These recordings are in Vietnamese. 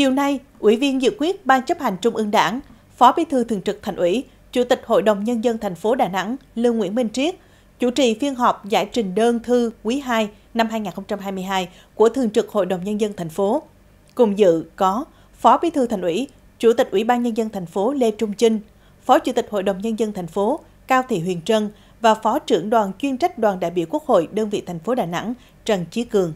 Chiều nay, Ủy viên dự quyết Ban chấp hành Trung ương Đảng, Phó Bí thư Thường trực Thành ủy, Chủ tịch Hội đồng Nhân dân thành phố Đà Nẵng Lương Nguyễn Minh Triết chủ trì phiên họp giải trình đơn thư quý 2 năm 2022 của Thường trực Hội đồng Nhân dân thành phố. Cùng dự có Phó Bí thư Thành ủy, Chủ tịch Ủy ban Nhân dân thành phố Lê Trung Chinh, Phó Chủ tịch Hội đồng Nhân dân thành phố Cao Thị Huyền Trân và Phó trưởng đoàn chuyên trách đoàn đại biểu Quốc hội đơn vị thành phố Đà Nẵng Trần Chí Cường.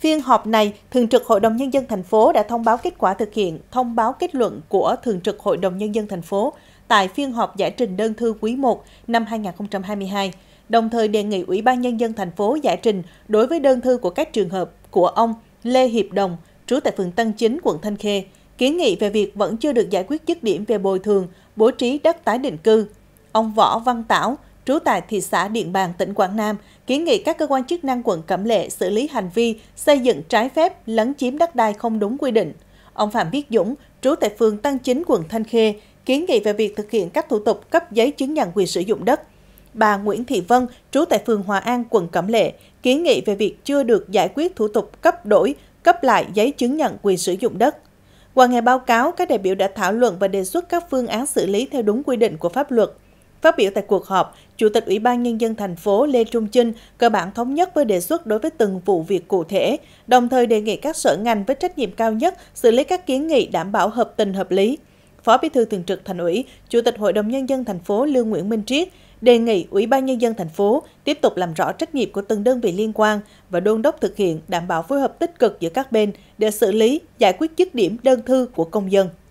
Phiên họp này, Thường trực Hội đồng Nhân dân thành phố đã thông báo kết quả thực hiện thông báo kết luận của Thường trực Hội đồng Nhân dân thành phố tại phiên họp giải trình đơn thư quý 1 năm 2022, đồng thời đề nghị Ủy ban Nhân dân thành phố giải trình đối với đơn thư của các trường hợp của ông Lê Hiệp Đồng, trú tại phường Tân Chính, quận Thanh Khê, kiến nghị về việc vẫn chưa được giải quyết dứt điểm về bồi thường, bố trí đất tái định cư. Ông Võ Văn Tảo, trú tại thị xã Điện Bàn, tỉnh Quảng Nam, kiến nghị các cơ quan chức năng quận Cẩm Lệ xử lý hành vi xây dựng trái phép lấn chiếm đất đai không đúng quy định. Ông Phạm Viết Dũng, trú tại phường Tân Chính, quận Thanh Khê, kiến nghị về việc thực hiện các thủ tục cấp giấy chứng nhận quyền sử dụng đất. Bà Nguyễn Thị Vân, trú tại phường Hòa An, quận Cẩm Lệ, kiến nghị về việc chưa được giải quyết thủ tục cấp đổi, cấp lại giấy chứng nhận quyền sử dụng đất. Qua ngày báo cáo, các đại biểu đã thảo luận và đề xuất các phương án xử lý theo đúng quy định của pháp luật – Phát biểu tại cuộc họp, Chủ tịch Ủy ban Nhân dân thành phố Lê Trung Chinh cơ bản thống nhất với đề xuất đối với từng vụ việc cụ thể, đồng thời đề nghị các sở ngành với trách nhiệm cao nhất xử lý các kiến nghị đảm bảo hợp tình hợp lý. Phó Bí thư Thường trực Thành ủy, Chủ tịch Hội đồng Nhân dân thành phố Lương Nguyễn Minh Triết đề nghị Ủy ban Nhân dân thành phố tiếp tục làm rõ trách nhiệm của từng đơn vị liên quan và đôn đốc thực hiện đảm bảo phối hợp tích cực giữa các bên để xử lý, giải quyết dứt điểm đơn thư của công dân.